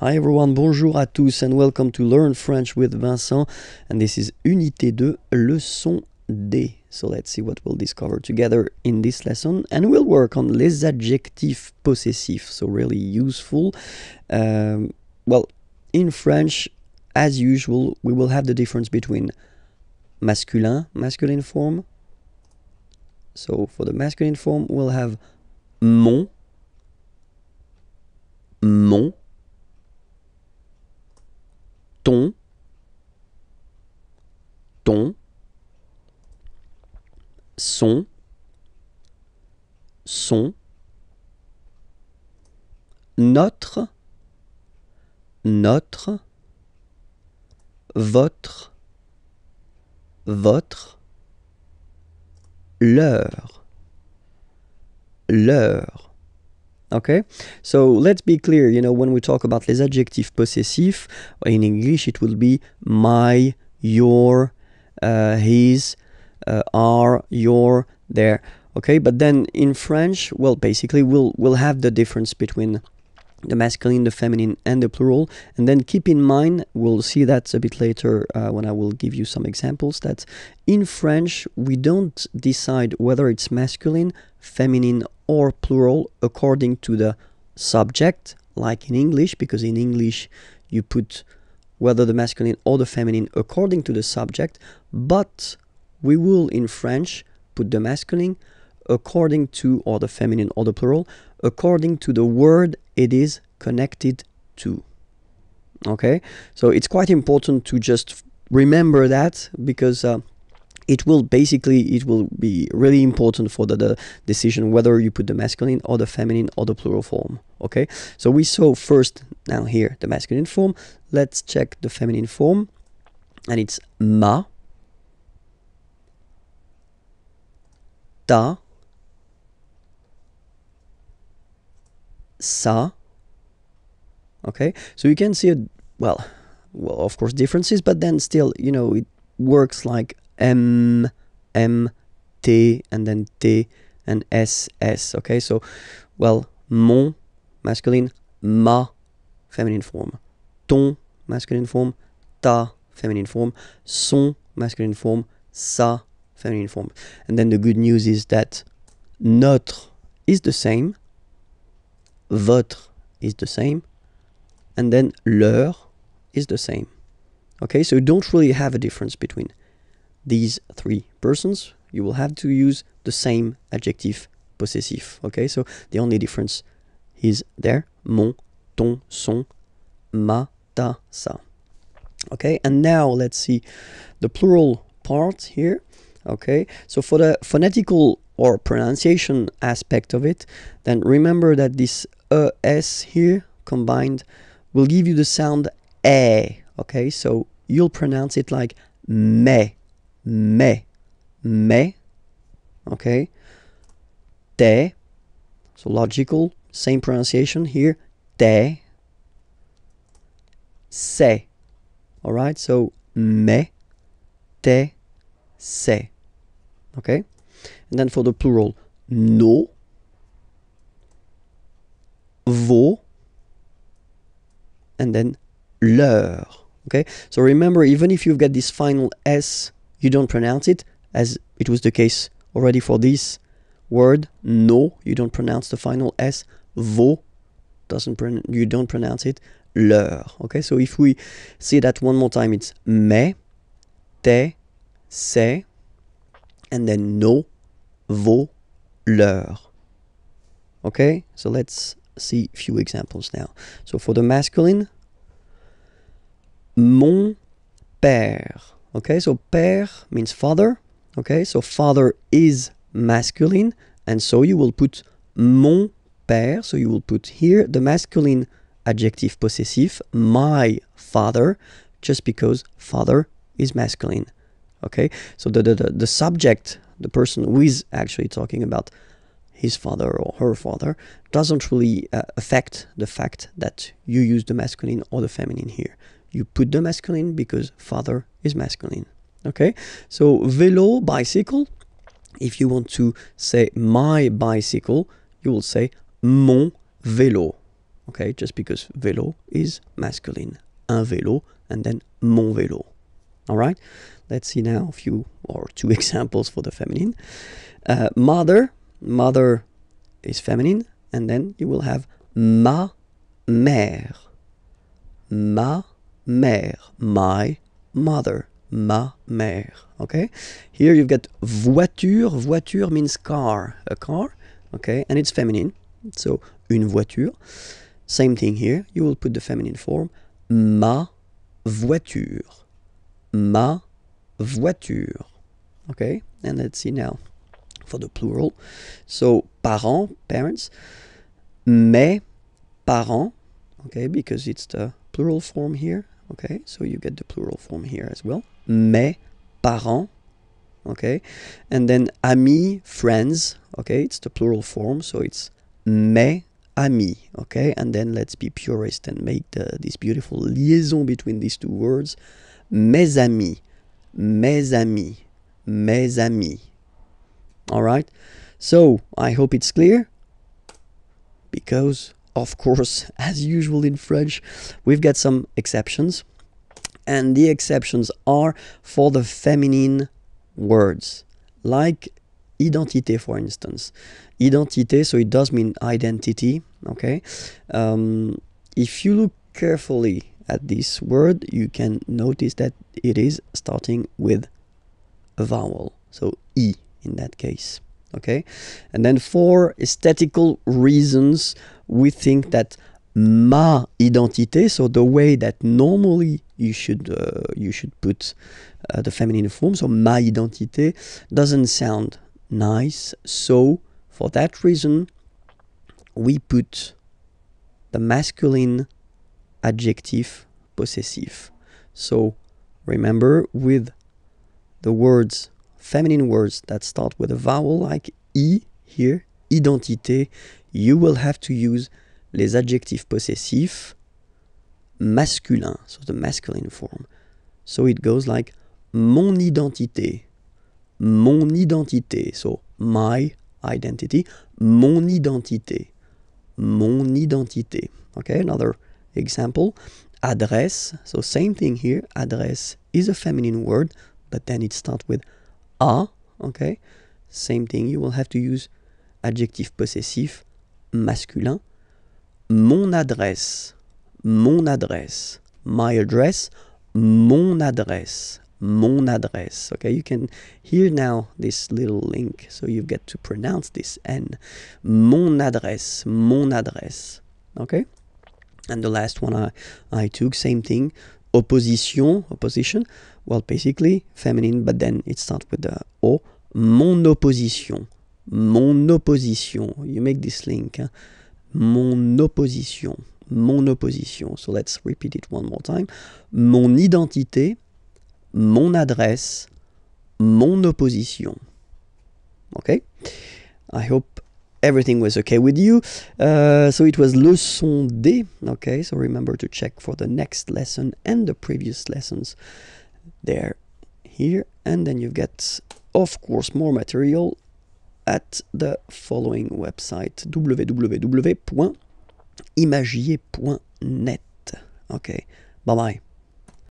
Hi everyone, bonjour à tous and welcome to Learn French with Vincent. And this is Unité 2, Leçon D. So let's see what we'll discover together in this lesson. And we'll work on les adjectifs possessifs, so really useful. Um, well, in French, as usual, we will have the difference between masculin, masculine form. So for the masculine form, we'll have mon, mon, ton, ton, son, son, notre, notre, votre, votre, leur, leur. Okay, so let's be clear. You know, when we talk about les adjectifs possessifs, uh, in English it will be my, your, uh, his, uh, our, your, their. Okay, but then in French, well, basically we'll we'll have the difference between the masculine, the feminine, and the plural. And then keep in mind, we'll see that a bit later uh, when I will give you some examples, that in French, we don't decide whether it's masculine, feminine, or plural according to the subject, like in English, because in English, you put whether the masculine or the feminine according to the subject, but we will in French put the masculine according to, or the feminine or the plural, according to the word it is connected to. Okay, so it's quite important to just remember that because uh, it will basically it will be really important for the, the, decision whether you put the masculine or the feminine or the plural form okay so we saw first now here the masculine form let's check the feminine form and it's ma ta sa. Okay, so you can see, it. well, well, of course, differences, but then still, you know, it works like M, M, T, and then T, and S, S. Okay, so, well, mon, masculine, ma, feminine form, ton, masculine form, ta, feminine form, son, masculine form, sa, feminine form. And then the good news is that notre is the same, votre is the same, and then leur is the same. Okay, so don't really have a difference between these three persons. You will have to use the same adjective possessive. Okay, so the only difference is there mon, ton, son, ma, ta, sa. Okay, and now let's see the plural part here. Okay, so for the phonetical or pronunciation aspect of it, then remember that this ES here combined will give you the sound A. Okay, so you'll pronounce it like me, me, me. Okay, te. So logical, same pronunciation here, te. Se. All right, so me, te, se. Okay. And then for the plural, no, vos, and then leur. Okay, so remember, even if you've got this final S, you don't pronounce it, as it was the case already for this word, no, you don't pronounce the final S, vos, doesn't you don't pronounce it, leur. Okay, so if we see that one more time, it's mais, te, c'est, and then no, voleur. Okay, so let's see a few examples now. So for the masculine, mon père. Okay, so père means father. Okay, so father is masculine, and so you will put mon père. So you will put here the masculine adjective possessive, my father, just because father is masculine. Okay, so the, the, the, the subject the person who is actually talking about his father or her father doesn't really uh, affect the fact that you use the masculine or the feminine here. You put the masculine because father is masculine. Okay, so velo, bicycle. If you want to say my bicycle, you will say mon vélo. Okay, just because vélo is masculine. Un vélo and then mon vélo. All right, let's see now a few or two examples for the feminine. Uh, mother, mother is feminine, and then you will have ma mère, ma mère, my mother, ma mère. Okay, here you've got voiture. Voiture means car, a car. Okay, and it's feminine, so une voiture. Same thing here. You will put the feminine form ma voiture ma voiture. Okay, and let's see now for the plural. So parents, parents, mes parents, okay, because it's the plural form here, okay, so you get the plural form here as well. Mes parents, okay, and then amis, friends, okay, it's the plural form, so it's mes amis, okay, and then let's be purist and make the, this beautiful liaison between these two words mes amis, mes amis, mes amis. All right. So I hope it's clear because, of course, as usual in French, we've got some exceptions. And the exceptions are for the feminine words like identité, for instance. Identité, so it does mean identity. Okay. Um, if you look carefully at this word you can notice that it is starting with a vowel so e in that case okay and then for aesthetical reasons we think that ma identité so the way that normally you should uh, you should put uh, the feminine form so ma identité doesn't sound nice so for that reason we put the masculine adjective possessive. So remember with the words, feminine words that start with a vowel like I here, identité, you will have to use les adjectifs possessifs masculin, so the masculine form. So it goes like mon identité, mon identité, so my identity, mon identité, mon identité. Okay, another Example, adresse. So same thing here. Adresse is a feminine word, but then it starts with a. Okay. Same thing. You will have to use adjective possessive masculin. Mon adresse. Mon adresse. My address. Mon adresse. Mon adresse. Okay. You can hear now this little link. So you get to pronounce this N. Mon adresse. Mon adresse. Okay. And the last one I, I took, same thing, opposition, opposition, well, basically feminine, but then it starts with the O, mon opposition, mon opposition. You make this link, hein? mon opposition, mon opposition. So let's repeat it one more time. Mon identité, mon adresse, mon opposition. Okay? I hope everything was okay with you. Uh, so it was leçon D. Okay, so remember to check for the next lesson and the previous lessons there, here, and then you've got, of course, more material at the following website www.imagier.net. Okay, bye bye.